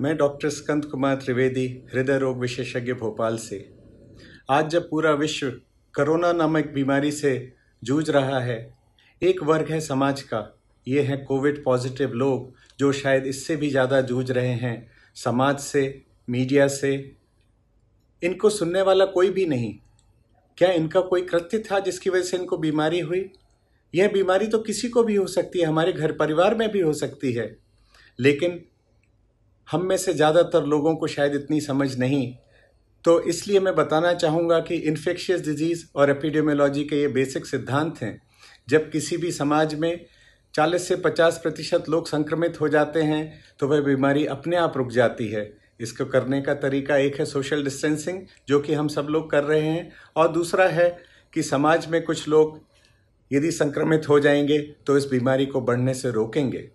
मैं डॉक्टर स्कंद कुमार त्रिवेदी हृदय रोग विशेषज्ञ भोपाल से आज जब पूरा विश्व कोरोना नामक बीमारी से जूझ रहा है एक वर्ग है समाज का ये है कोविड पॉजिटिव लोग जो शायद इससे भी ज़्यादा जूझ रहे हैं समाज से मीडिया से इनको सुनने वाला कोई भी नहीं क्या इनका कोई कृत्य था जिसकी वजह से इनको बीमारी हुई यह बीमारी तो किसी को भी हो सकती है हमारे घर परिवार में भी हो सकती है लेकिन हम में से ज़्यादातर लोगों को शायद इतनी समझ नहीं तो इसलिए मैं बताना चाहूँगा कि इन्फेक्शियस डिजीज़ और एपिडेमियोलॉजी के ये बेसिक सिद्धांत हैं जब किसी भी समाज में 40 से 50 प्रतिशत लोग संक्रमित हो जाते हैं तो वह बीमारी अपने आप रुक जाती है इसको करने का तरीका एक है सोशल डिस्टेंसिंग जो कि हम सब लोग कर रहे हैं और दूसरा है कि समाज में कुछ लोग यदि संक्रमित हो जाएंगे तो इस बीमारी को बढ़ने से रोकेंगे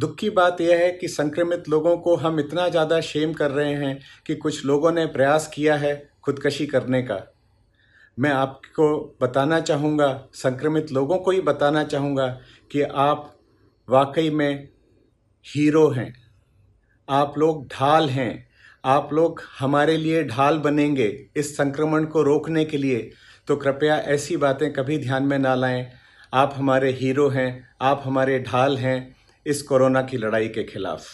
दुख की बात यह है कि संक्रमित लोगों को हम इतना ज़्यादा शेम कर रहे हैं कि कुछ लोगों ने प्रयास किया है खुदकशी करने का मैं आपको बताना चाहूँगा संक्रमित लोगों को ही बताना चाहूँगा कि आप वाकई में हीरो हैं आप लोग ढाल हैं आप लोग हमारे लिए ढाल बनेंगे इस संक्रमण को रोकने के लिए तो कृपया ऐसी बातें कभी ध्यान में ना लाएं आप हमारे हीरो हैं आप हमारे ढाल हैं इस कोरोना की लड़ाई के खिलाफ